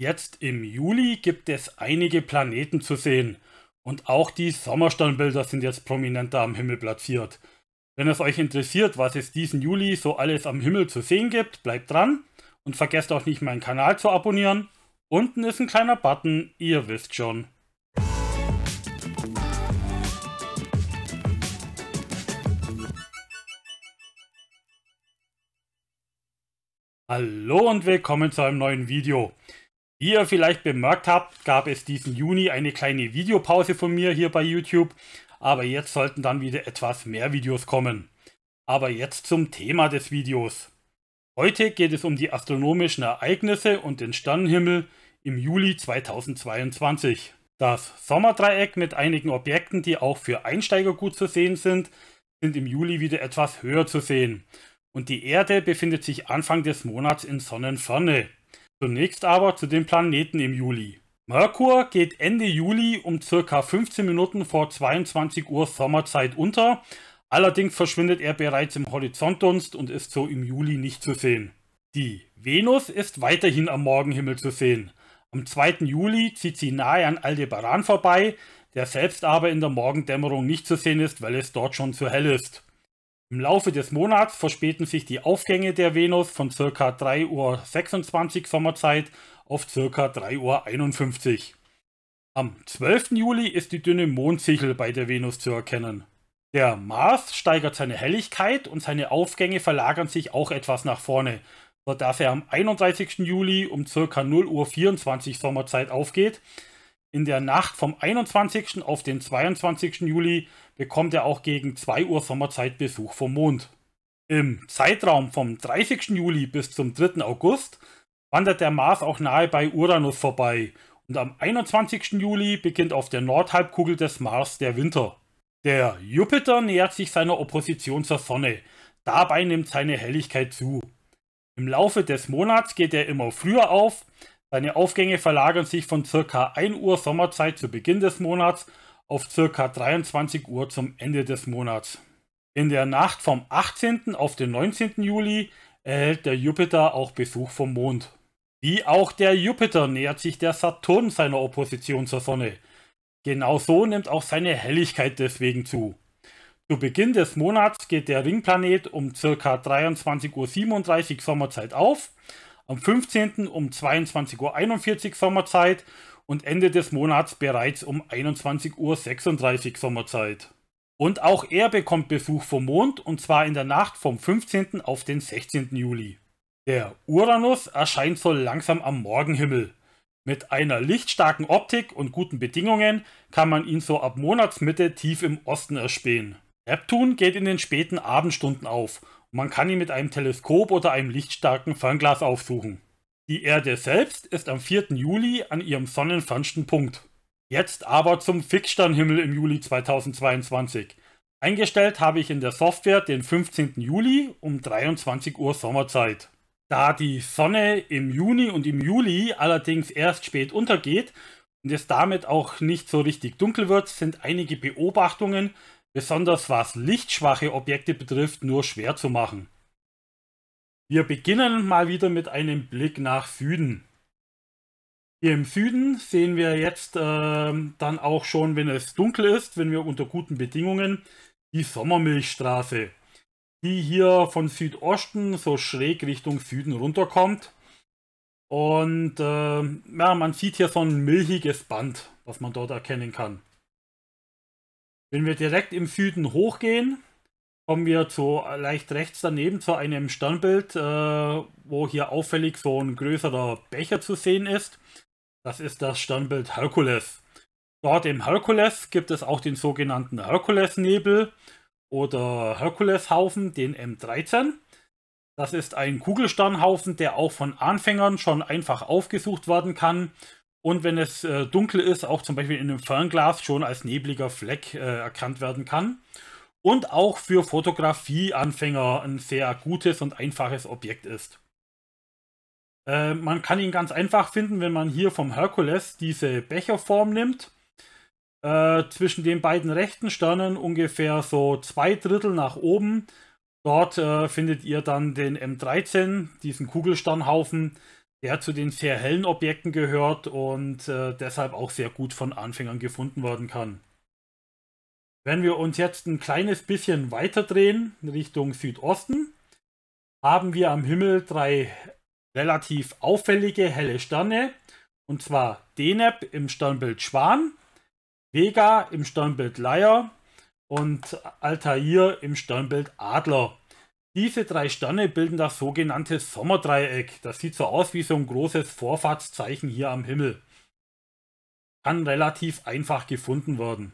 Jetzt im Juli gibt es einige Planeten zu sehen und auch die Sommersternbilder sind jetzt prominenter am Himmel platziert. Wenn es euch interessiert, was es diesen Juli so alles am Himmel zu sehen gibt, bleibt dran und vergesst auch nicht meinen Kanal zu abonnieren. Unten ist ein kleiner Button, ihr wisst schon. Hallo und willkommen zu einem neuen Video. Wie ihr vielleicht bemerkt habt, gab es diesen Juni eine kleine Videopause von mir hier bei YouTube, aber jetzt sollten dann wieder etwas mehr Videos kommen. Aber jetzt zum Thema des Videos. Heute geht es um die astronomischen Ereignisse und den Sternenhimmel im Juli 2022. Das Sommerdreieck mit einigen Objekten, die auch für Einsteiger gut zu sehen sind, sind im Juli wieder etwas höher zu sehen. Und die Erde befindet sich Anfang des Monats in Sonnenferne. Zunächst aber zu den Planeten im Juli. Merkur geht Ende Juli um ca. 15 Minuten vor 22 Uhr Sommerzeit unter, allerdings verschwindet er bereits im Horizontdunst und ist so im Juli nicht zu sehen. Die Venus ist weiterhin am Morgenhimmel zu sehen. Am 2. Juli zieht sie nahe an Aldebaran vorbei, der selbst aber in der Morgendämmerung nicht zu sehen ist, weil es dort schon zu hell ist. Im Laufe des Monats verspäten sich die Aufgänge der Venus von ca. 3.26 Uhr Sommerzeit auf ca. 3.51 Uhr. Am 12. Juli ist die dünne Mondsichel bei der Venus zu erkennen. Der Mars steigert seine Helligkeit und seine Aufgänge verlagern sich auch etwas nach vorne, sodass er am 31. Juli um ca. 0.24 Uhr Sommerzeit aufgeht. In der Nacht vom 21. auf den 22. Juli bekommt er auch gegen 2 Uhr Sommerzeit Besuch vom Mond. Im Zeitraum vom 30. Juli bis zum 3. August wandert der Mars auch nahe bei Uranus vorbei und am 21. Juli beginnt auf der Nordhalbkugel des Mars der Winter. Der Jupiter nähert sich seiner Opposition zur Sonne, dabei nimmt seine Helligkeit zu. Im Laufe des Monats geht er immer früher auf, seine Aufgänge verlagern sich von ca. 1 Uhr Sommerzeit zu Beginn des Monats auf ca. 23 Uhr zum Ende des Monats. In der Nacht vom 18. auf den 19. Juli erhält der Jupiter auch Besuch vom Mond. Wie auch der Jupiter nähert sich der Saturn seiner Opposition zur Sonne. Genauso nimmt auch seine Helligkeit deswegen zu. Zu Beginn des Monats geht der Ringplanet um ca. 23.37 Uhr Sommerzeit auf, am 15. um 22.41 Uhr Sommerzeit und Ende des Monats bereits um 21.36 Uhr Sommerzeit. Und auch er bekommt Besuch vom Mond und zwar in der Nacht vom 15. auf den 16. Juli. Der Uranus erscheint so langsam am Morgenhimmel. Mit einer lichtstarken Optik und guten Bedingungen kann man ihn so ab Monatsmitte tief im Osten erspähen. Neptun geht in den späten Abendstunden auf und man kann ihn mit einem Teleskop oder einem lichtstarken Fernglas aufsuchen. Die Erde selbst ist am 4. Juli an ihrem sonnenfernsten Punkt. Jetzt aber zum Fixsternhimmel im Juli 2022. Eingestellt habe ich in der Software den 15. Juli um 23 Uhr Sommerzeit. Da die Sonne im Juni und im Juli allerdings erst spät untergeht und es damit auch nicht so richtig dunkel wird, sind einige Beobachtungen, besonders was lichtschwache Objekte betrifft, nur schwer zu machen. Wir beginnen mal wieder mit einem Blick nach Süden. Hier im Süden sehen wir jetzt äh, dann auch schon, wenn es dunkel ist, wenn wir unter guten Bedingungen, die Sommermilchstraße, die hier von Südosten so schräg Richtung Süden runterkommt. Und äh, ja, man sieht hier so ein milchiges Band, was man dort erkennen kann. Wenn wir direkt im Süden hochgehen, kommen wir zu äh, leicht rechts daneben zu einem Sternbild, äh, wo hier auffällig so ein größerer Becher zu sehen ist. Das ist das Sternbild Herkules. Dort im Herkules gibt es auch den sogenannten Herkules-Nebel oder Herkuleshaufen, den M13. Das ist ein Kugelsternhaufen, der auch von Anfängern schon einfach aufgesucht werden kann und wenn es äh, dunkel ist, auch zum Beispiel in einem Fernglas schon als nebliger Fleck äh, erkannt werden kann und auch für Fotografieanfänger ein sehr gutes und einfaches Objekt ist. Äh, man kann ihn ganz einfach finden, wenn man hier vom Herkules diese Becherform nimmt. Äh, zwischen den beiden rechten Sternen ungefähr so zwei Drittel nach oben. Dort äh, findet ihr dann den M13, diesen Kugelsternhaufen, der zu den sehr hellen Objekten gehört und äh, deshalb auch sehr gut von Anfängern gefunden werden kann. Wenn wir uns jetzt ein kleines bisschen weiter drehen Richtung Südosten, haben wir am Himmel drei relativ auffällige helle Sterne, und zwar Deneb im Sternbild Schwan, Vega im Sternbild Leier und Altair im Sternbild Adler. Diese drei Sterne bilden das sogenannte Sommerdreieck. Das sieht so aus wie so ein großes Vorfahrtszeichen hier am Himmel. Kann relativ einfach gefunden werden.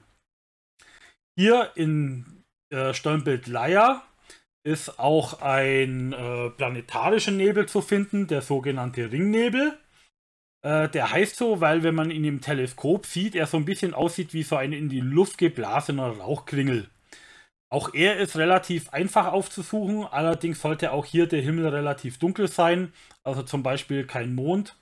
Hier in äh, Sternbild Leia ist auch ein äh, planetarischer Nebel zu finden, der sogenannte Ringnebel. Äh, der heißt so, weil wenn man ihn im Teleskop sieht, er so ein bisschen aussieht wie so ein in die Luft geblasener Rauchkringel. Auch er ist relativ einfach aufzusuchen, allerdings sollte auch hier der Himmel relativ dunkel sein, also zum Beispiel kein Mond.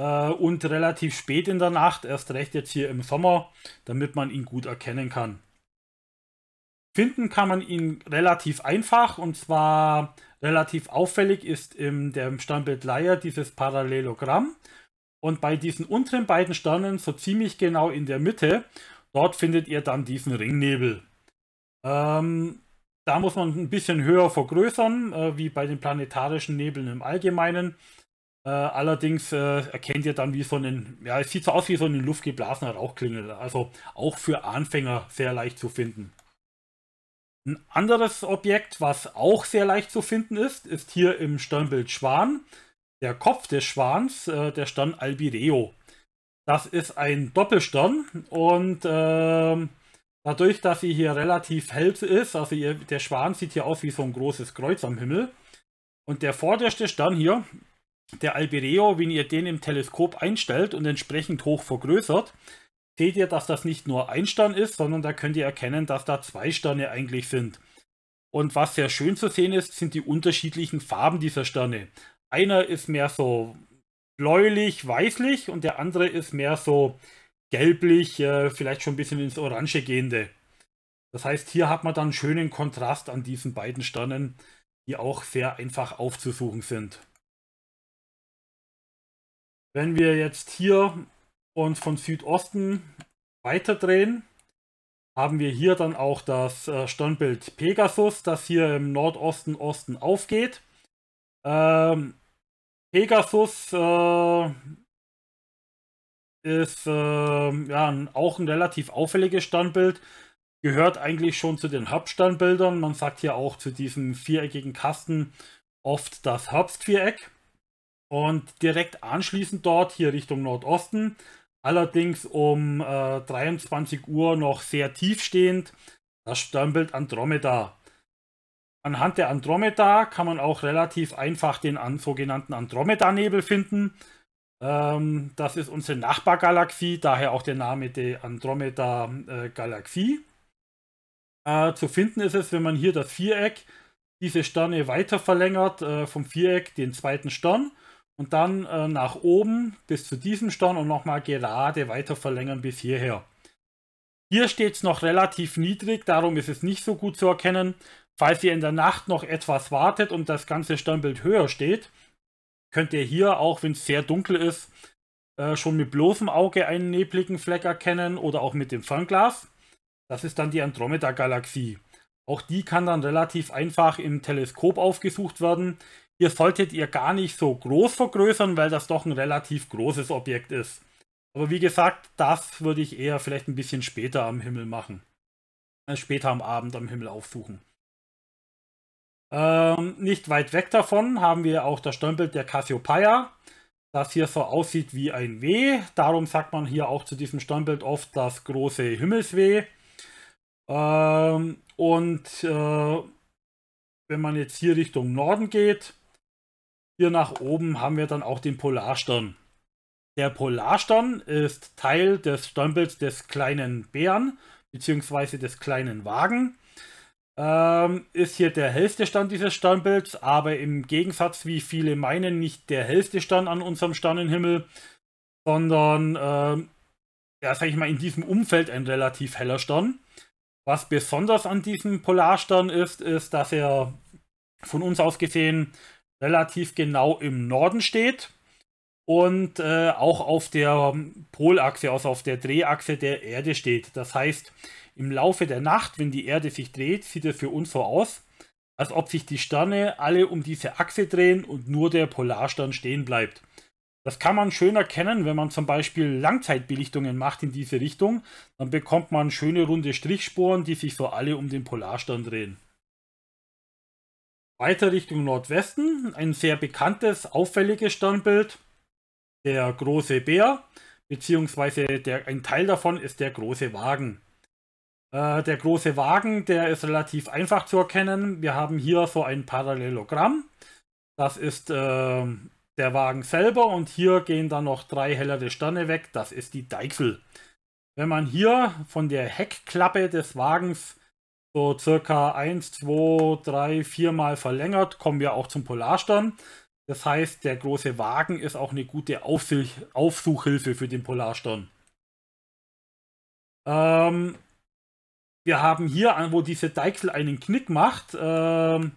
Äh, und relativ spät in der Nacht, erst recht jetzt hier im Sommer, damit man ihn gut erkennen kann. Finden kann man ihn relativ einfach und zwar relativ auffällig ist in dem Sternbild Leier dieses Parallelogramm. Und bei diesen unteren beiden Sternen, so ziemlich genau in der Mitte, dort findet ihr dann diesen Ringnebel. Ähm, da muss man ein bisschen höher vergrößern, äh, wie bei den planetarischen Nebeln im Allgemeinen. Äh, allerdings äh, erkennt ihr dann wie so einen, ja, es sieht so aus wie so ein luftgeblasener Rauchklingel. Also auch für Anfänger sehr leicht zu finden. Ein anderes Objekt, was auch sehr leicht zu finden ist, ist hier im Sternbild Schwan. Der Kopf des Schwans, äh, der Stern Albireo. Das ist ein Doppelstern und äh, dadurch, dass sie hier relativ hell ist, also ihr, der Schwan sieht hier aus wie so ein großes Kreuz am Himmel. Und der vorderste Stern hier, der Albireo, wenn ihr den im Teleskop einstellt und entsprechend hoch vergrößert, seht ihr, dass das nicht nur ein Stern ist, sondern da könnt ihr erkennen, dass da zwei Sterne eigentlich sind. Und was sehr schön zu sehen ist, sind die unterschiedlichen Farben dieser Sterne. Einer ist mehr so bläulich-weißlich und der andere ist mehr so gelblich, äh, vielleicht schon ein bisschen ins Orange gehende. Das heißt, hier hat man dann einen schönen Kontrast an diesen beiden Sternen, die auch sehr einfach aufzusuchen sind. Wenn wir jetzt hier und von Südosten weiterdrehen, haben wir hier dann auch das äh, Sternbild Pegasus, das hier im Nordosten Osten aufgeht. Ähm, Pegasus äh, ist äh, ja, auch ein relativ auffälliges Standbild, gehört eigentlich schon zu den Herbststernbildern. Man sagt hier auch zu diesem viereckigen Kasten oft das Herbstviereck. Und direkt anschließend dort, hier Richtung Nordosten, Allerdings um äh, 23 Uhr noch sehr tief stehend, Das Sternbild Andromeda. Anhand der Andromeda kann man auch relativ einfach den an, sogenannten Andromeda-Nebel finden. Ähm, das ist unsere Nachbargalaxie, daher auch der Name der Andromeda-Galaxie. Äh, zu finden ist es, wenn man hier das Viereck, diese Sterne weiter verlängert, äh, vom Viereck den zweiten Stern und dann äh, nach oben bis zu diesem Stern und nochmal gerade weiter verlängern bis hierher. Hier steht es noch relativ niedrig, darum ist es nicht so gut zu erkennen. Falls ihr in der Nacht noch etwas wartet und das ganze Sternbild höher steht, könnt ihr hier, auch wenn es sehr dunkel ist, äh, schon mit bloßem Auge einen nebligen Fleck erkennen oder auch mit dem Fernglas. Das ist dann die Andromeda-Galaxie. Auch die kann dann relativ einfach im Teleskop aufgesucht werden ihr solltet ihr gar nicht so groß vergrößern, weil das doch ein relativ großes Objekt ist. Aber wie gesagt, das würde ich eher vielleicht ein bisschen später am Himmel machen. Also später am Abend am Himmel aufsuchen. Ähm, nicht weit weg davon haben wir auch das Stempel der Cassiopeia, das hier so aussieht wie ein W. Darum sagt man hier auch zu diesem Stempel oft das große Himmelsw. Ähm, und äh, wenn man jetzt hier Richtung Norden geht, hier nach oben haben wir dann auch den Polarstern. Der Polarstern ist Teil des Stempels des kleinen Bären bzw. des kleinen Wagen. Ähm, ist hier der hellste Stern dieses Sternbilds, aber im Gegensatz, wie viele meinen, nicht der hellste Stern an unserem Sternenhimmel, sondern, ähm, ja, sag ich mal, in diesem Umfeld ein relativ heller Stern. Was besonders an diesem Polarstern ist, ist, dass er von uns aus gesehen relativ genau im Norden steht und äh, auch auf der Polachse, also auf der Drehachse der Erde steht. Das heißt, im Laufe der Nacht, wenn die Erde sich dreht, sieht es für uns so aus, als ob sich die Sterne alle um diese Achse drehen und nur der Polarstern stehen bleibt. Das kann man schön erkennen, wenn man zum Beispiel Langzeitbelichtungen macht in diese Richtung. Dann bekommt man schöne runde Strichsporen, die sich so alle um den Polarstern drehen. Weiter Richtung Nordwesten ein sehr bekanntes, auffälliges Sternbild, der große Bär, beziehungsweise der, ein Teil davon ist der große Wagen. Äh, der große Wagen, der ist relativ einfach zu erkennen. Wir haben hier so ein Parallelogramm. Das ist äh, der Wagen selber und hier gehen dann noch drei hellere Sterne weg. Das ist die Deichsel. Wenn man hier von der Heckklappe des Wagens so circa 1, 2, 3, 4 Mal verlängert, kommen wir auch zum Polarstern. Das heißt, der große Wagen ist auch eine gute Aufsuch Aufsuchhilfe für den Polarstern. Ähm, wir haben hier, wo diese Deichsel einen Knick macht, ähm,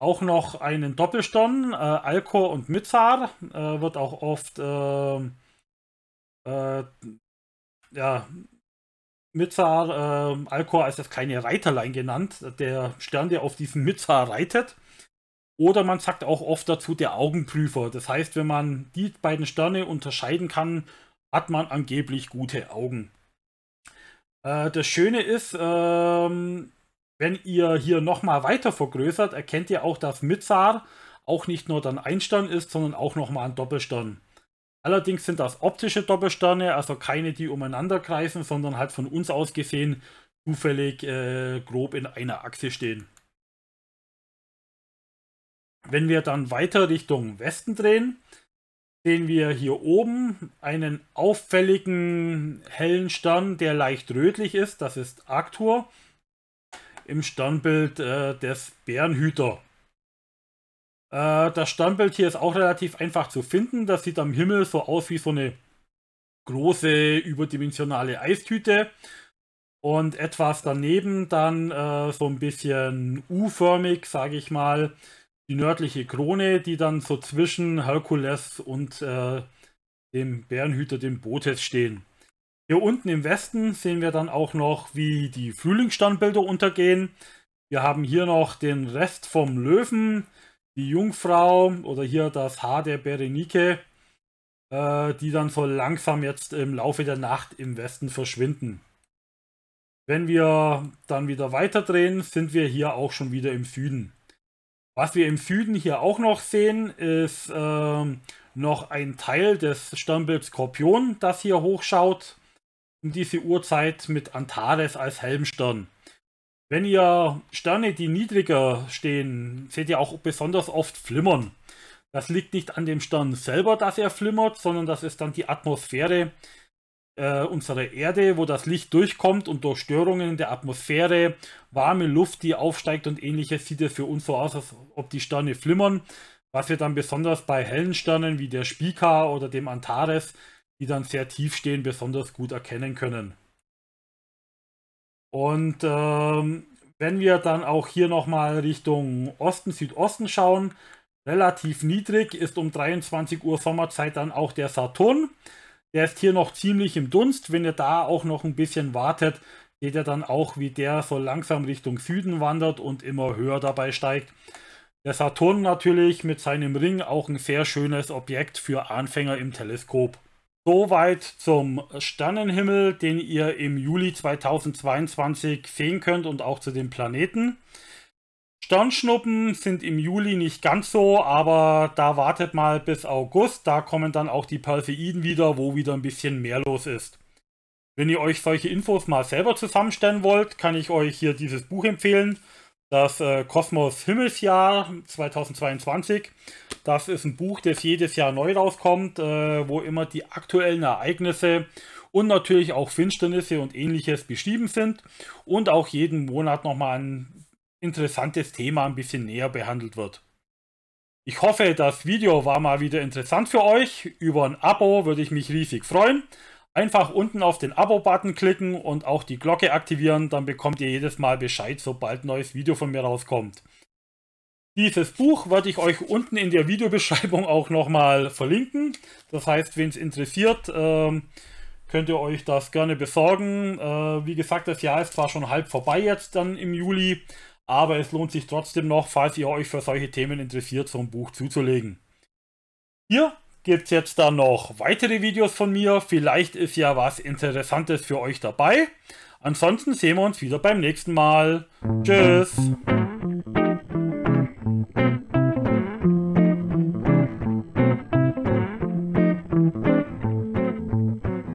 auch noch einen Doppelstern, äh, Alcor und Mizar, äh, wird auch oft äh, äh, ja, Mitzar äh, Alcor als das kleine Reiterlein genannt, der Stern, der auf diesem Mitzar reitet. Oder man sagt auch oft dazu der Augenprüfer. Das heißt, wenn man die beiden Sterne unterscheiden kann, hat man angeblich gute Augen. Äh, das Schöne ist, ähm, wenn ihr hier nochmal weiter vergrößert, erkennt ihr auch, dass Mitzar auch nicht nur dann ein Stern ist, sondern auch nochmal ein Doppelstern. Allerdings sind das optische Doppelsterne, also keine, die umeinander kreisen, sondern halt von uns aus gesehen zufällig äh, grob in einer Achse stehen. Wenn wir dann weiter Richtung Westen drehen, sehen wir hier oben einen auffälligen hellen Stern, der leicht rötlich ist. Das ist Arctur im Sternbild äh, des Bärenhüter. Äh, das Standbild hier ist auch relativ einfach zu finden. Das sieht am Himmel so aus wie so eine große überdimensionale Eistüte. Und etwas daneben dann äh, so ein bisschen U-förmig, sage ich mal, die nördliche Krone, die dann so zwischen Herkules und äh, dem Bärenhüter, dem Botes stehen. Hier unten im Westen sehen wir dann auch noch, wie die Frühlingsstandbilder untergehen. Wir haben hier noch den Rest vom Löwen, die Jungfrau oder hier das Haar der Berenike, äh, die dann so langsam jetzt im Laufe der Nacht im Westen verschwinden. Wenn wir dann wieder weiterdrehen, sind wir hier auch schon wieder im Süden. Was wir im Süden hier auch noch sehen, ist äh, noch ein Teil des Sternbilds Skorpion, das hier hochschaut um diese Uhrzeit mit Antares als Helmstern. Wenn ihr Sterne, die niedriger stehen, seht ihr auch besonders oft flimmern. Das liegt nicht an dem Stern selber, dass er flimmert, sondern das ist dann die Atmosphäre äh, unserer Erde, wo das Licht durchkommt und durch Störungen in der Atmosphäre, warme Luft, die aufsteigt und ähnliches, sieht es für uns so aus, als ob die Sterne flimmern. Was wir dann besonders bei hellen Sternen wie der Spica oder dem Antares, die dann sehr tief stehen, besonders gut erkennen können. Und ähm, wenn wir dann auch hier nochmal Richtung Osten, Südosten schauen, relativ niedrig ist um 23 Uhr Sommerzeit dann auch der Saturn. Der ist hier noch ziemlich im Dunst. Wenn ihr da auch noch ein bisschen wartet, seht ihr dann auch, wie der so langsam Richtung Süden wandert und immer höher dabei steigt. Der Saturn natürlich mit seinem Ring auch ein sehr schönes Objekt für Anfänger im Teleskop. Soweit zum Sternenhimmel, den ihr im Juli 2022 sehen könnt und auch zu den Planeten. Sternschnuppen sind im Juli nicht ganz so, aber da wartet mal bis August. Da kommen dann auch die Perseiden wieder, wo wieder ein bisschen mehr los ist. Wenn ihr euch solche Infos mal selber zusammenstellen wollt, kann ich euch hier dieses Buch empfehlen. Das äh, Kosmos Himmelsjahr 2022, das ist ein Buch, das jedes Jahr neu rauskommt, äh, wo immer die aktuellen Ereignisse und natürlich auch Finsternisse und ähnliches beschrieben sind und auch jeden Monat nochmal ein interessantes Thema ein bisschen näher behandelt wird. Ich hoffe, das Video war mal wieder interessant für euch. Über ein Abo würde ich mich riesig freuen. Einfach unten auf den Abo-Button klicken und auch die Glocke aktivieren, dann bekommt ihr jedes Mal Bescheid, sobald ein neues Video von mir rauskommt. Dieses Buch werde ich euch unten in der Videobeschreibung auch nochmal verlinken. Das heißt, wen es interessiert, ähm, könnt ihr euch das gerne besorgen. Äh, wie gesagt, das Jahr ist zwar schon halb vorbei jetzt dann im Juli, aber es lohnt sich trotzdem noch, falls ihr euch für solche Themen interessiert, so ein Buch zuzulegen. Hier gibt es jetzt dann noch weitere Videos von mir. Vielleicht ist ja was Interessantes für euch dabei. Ansonsten sehen wir uns wieder beim nächsten Mal. Tschüss.